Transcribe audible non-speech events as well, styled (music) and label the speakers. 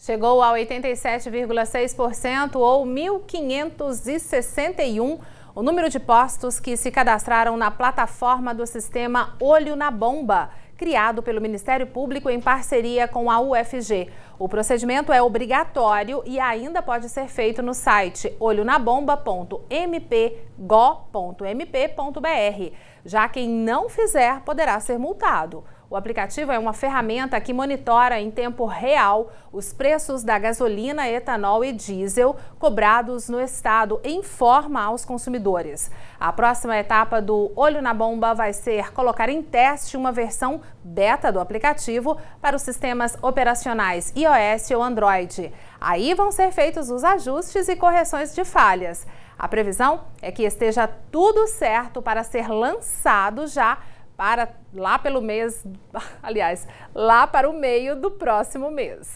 Speaker 1: chegou a 87,6% ou 1.561 o número de postos que se cadastraram na plataforma do sistema Olho na Bomba, criado pelo Ministério Público em parceria com a UFG. O procedimento é obrigatório e ainda pode ser feito no site olhonabomba.mpgo.mp.br. Já quem não fizer poderá ser multado. O aplicativo é uma ferramenta que monitora em tempo real os preços da gasolina, etanol e diesel cobrados no estado em forma aos consumidores. A próxima etapa do Olho na Bomba vai ser colocar em teste uma versão beta do aplicativo para os sistemas operacionais iOS ou Android. Aí vão ser feitos os ajustes e correções de falhas. A previsão é que esteja tudo certo para ser lançado já para lá pelo mês, (laughs) aliás, lá para o meio do próximo mês.